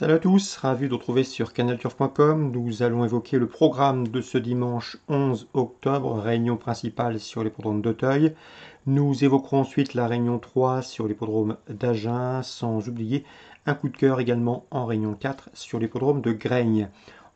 Salut à tous, ravi de vous retrouver sur canalturf.com. Nous allons évoquer le programme de ce dimanche 11 octobre, réunion principale sur l'hippodrome d'Auteuil. Nous évoquerons ensuite la réunion 3 sur l'hippodrome d'Agen, sans oublier un coup de cœur également en réunion 4 sur l'hippodrome de Graigne.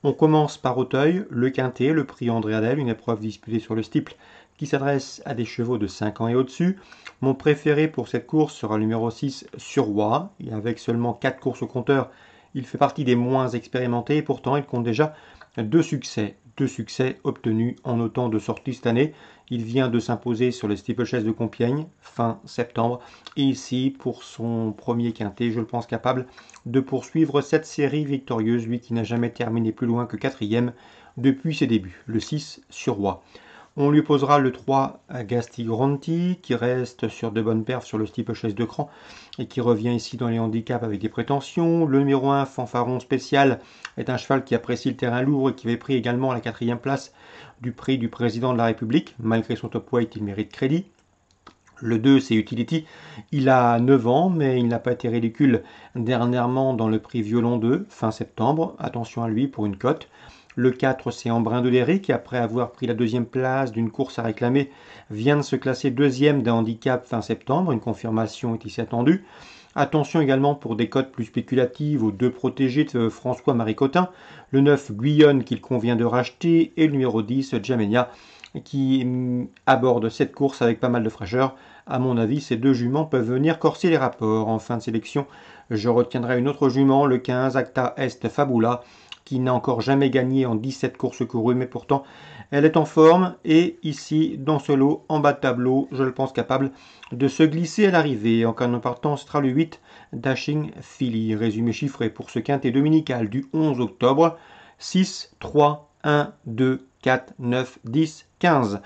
On commence par Auteuil, le Quintet, le prix André Adel, une épreuve disputée sur le steeple qui s'adresse à des chevaux de 5 ans et au-dessus. Mon préféré pour cette course sera le numéro 6 roi, et avec seulement 4 courses au compteur, il fait partie des moins expérimentés et pourtant il compte déjà deux succès. Deux succès obtenus en autant de sorties cette année. Il vient de s'imposer sur les Steeplechase de Compiègne fin septembre. Et ici, pour son premier quintet, je le pense capable de poursuivre cette série victorieuse, lui qui n'a jamais terminé plus loin que quatrième depuis ses débuts, le 6 sur Roi. On lui posera le 3 à Granti, qui reste sur de bonnes perfs sur le type chaise de cran et qui revient ici dans les handicaps avec des prétentions. Le numéro 1, Fanfaron Spécial, est un cheval qui apprécie le terrain lourd et qui avait pris également la quatrième place du prix du président de la République. Malgré son top weight, il mérite crédit. Le 2, c'est Utility. Il a 9 ans, mais il n'a pas été ridicule dernièrement dans le prix Violon 2, fin septembre. Attention à lui pour une cote. Le 4, c'est Embrun Léry qui, après avoir pris la deuxième place d'une course à réclamer, vient de se classer deuxième d'un handicap fin septembre. Une confirmation est ici attendue. Attention également pour des cotes plus spéculatives aux deux protégés de François-Marie Cotin, le 9 Guyonne qu'il convient de racheter et le numéro 10 Jamenia qui mm, aborde cette course avec pas mal de fraîcheur. À mon avis, ces deux juments peuvent venir corser les rapports. En fin de sélection, je retiendrai une autre jument, le 15 Acta Est Fabula, qui n'a encore jamais gagné en 17 courses courues, mais pourtant elle est en forme et ici, dans ce lot, en bas de tableau, je le pense capable de se glisser à l'arrivée. En cas de partant, ce sera le 8 Dashing Philly. Résumé chiffré pour ce quintet dominical du 11 octobre 6, 3, 1, 2, 4, 9, 10, 15.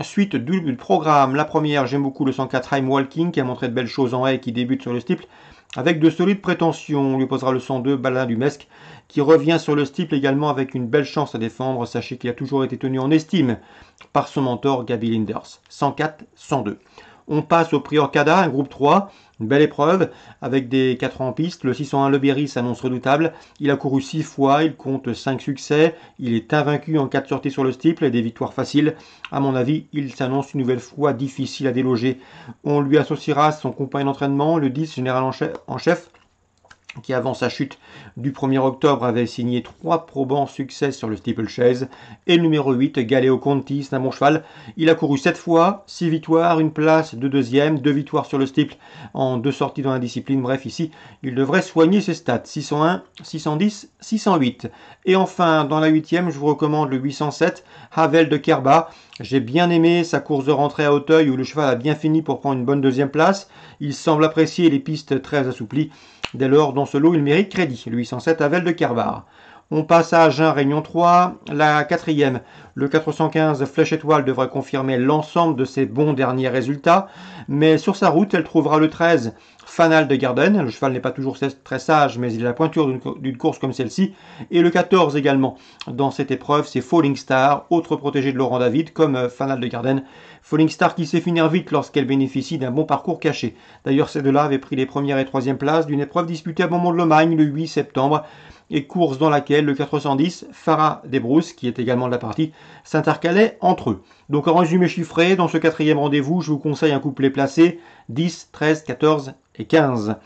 Suite du programme, la première, j'aime beaucoup le 104 Time Walking qui a montré de belles choses en haie et qui débute sur le steeple. Avec de solides prétentions, on lui posera le 102, Balin du Mesque, qui revient sur le steeple également avec une belle chance à défendre. Sachez qu'il a toujours été tenu en estime par son mentor Gaby Linders. 104-102. On passe au prior cada un groupe 3, une belle épreuve avec des 4 en piste. Le 601 Le Berry s'annonce redoutable. Il a couru 6 fois, il compte 5 succès. Il est invaincu en 4 sorties sur le steeple et des victoires faciles. À mon avis, il s'annonce une nouvelle fois difficile à déloger. On lui associera son compagnon d'entraînement, le 10 général en chef qui avant sa chute du 1er octobre avait signé trois probants succès sur le steeplechase, et le numéro 8, Galeo Conti, c'est un bon cheval. Il a couru 7 fois, 6 victoires, une place de deuxième, 2 victoires sur le steeple en deux sorties dans la discipline. Bref, ici, il devrait soigner ses stats. 601, 610, 608. Et enfin, dans la huitième, je vous recommande le 807, Havel de Kerba. J'ai bien aimé sa course de rentrée à Auteuil où le cheval a bien fini pour prendre une bonne deuxième place. Il semble apprécier les pistes très assouplies. Dès lors, dans ce lot, il mérite crédit. Le 807 Avel de Kervar. On passe à Jean Réunion 3, la quatrième. Le 415 Flèche Étoile devrait confirmer l'ensemble de ses bons derniers résultats, mais sur sa route, elle trouvera le 13 Fanal de Garden. Le cheval n'est pas toujours très sage, mais il a la pointure d'une course comme celle-ci. Et le 14 également dans cette épreuve, c'est Falling Star, autre protégé de Laurent David, comme euh, Fanal de Garden. Falling Star qui sait finir vite lorsqu'elle bénéficie d'un bon parcours caché. D'ailleurs, ces deux-là avaient pris les premières et troisièmes places d'une épreuve disputée à Beaumont de Lomagne le 8 septembre et course dans laquelle le 410 Farah Desbrousses, qui est également de la partie, s'intercalait entre eux. Donc en résumé chiffré, dans ce quatrième rendez-vous, je vous conseille un couplet placé 10, 13, 14 et 15.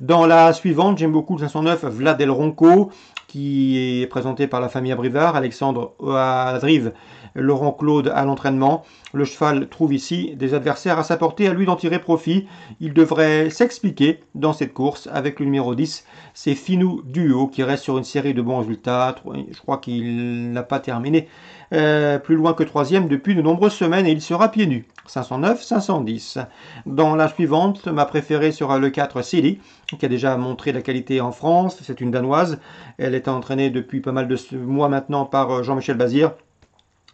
Dans la suivante, j'aime beaucoup le 509 Vladel Ronco qui est présenté par la famille Abrivard, Alexandre euh, à drive, Laurent Claude à l'entraînement. Le cheval trouve ici des adversaires à sa portée, à lui d'en tirer profit. Il devrait s'expliquer dans cette course avec le numéro 10. C'est Finou Duo qui reste sur une série de bons résultats. Je crois qu'il n'a pas terminé euh, plus loin que troisième depuis de nombreuses semaines et il sera pieds nus. 509, 510. Dans la suivante, ma préférée sera le 4 Silly, qui a déjà montré la qualité en France. C'est une Danoise. Elle est entraînée depuis pas mal de mois maintenant par euh, Jean-Michel Bazir.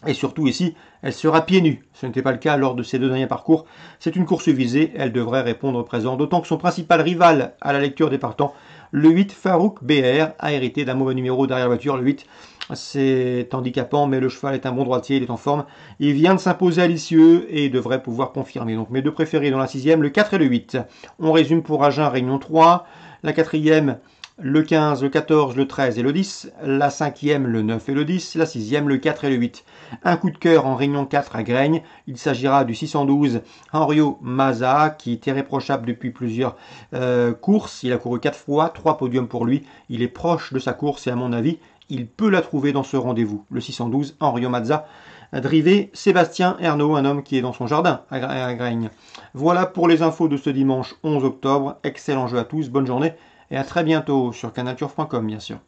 Et surtout ici, elle sera pieds nus. Ce n'était pas le cas lors de ses deux derniers parcours. C'est une course visée, elle devrait répondre présent, d'autant que son principal rival à la lecture des partants, le 8 Farouk BR, a hérité d'un mauvais numéro derrière la voiture, le 8 c'est handicapant, mais le cheval est un bon droitier, il est en forme. Il vient de s'imposer à l'icieux et devrait pouvoir confirmer. Donc mes deux préférés dans la sixième, le 4 et le 8. On résume pour Agen, Réunion 3. La quatrième, le 15, le 14, le 13 et le 10. La cinquième, le 9 et le 10. La sixième, le 4 et le 8. Un coup de cœur en Réunion 4 à Graigne. Il s'agira du 612 Henrio Maza, qui est irréprochable depuis plusieurs euh, courses. Il a couru 4 fois, 3 podiums pour lui. Il est proche de sa course et à mon avis, il peut la trouver dans ce rendez-vous. Le 612, Henriomazza. Mazza, drivé Sébastien Ernaud, un homme qui est dans son jardin à Graigne. Voilà pour les infos de ce dimanche 11 octobre. Excellent jeu à tous, bonne journée et à très bientôt sur canature.com bien sûr.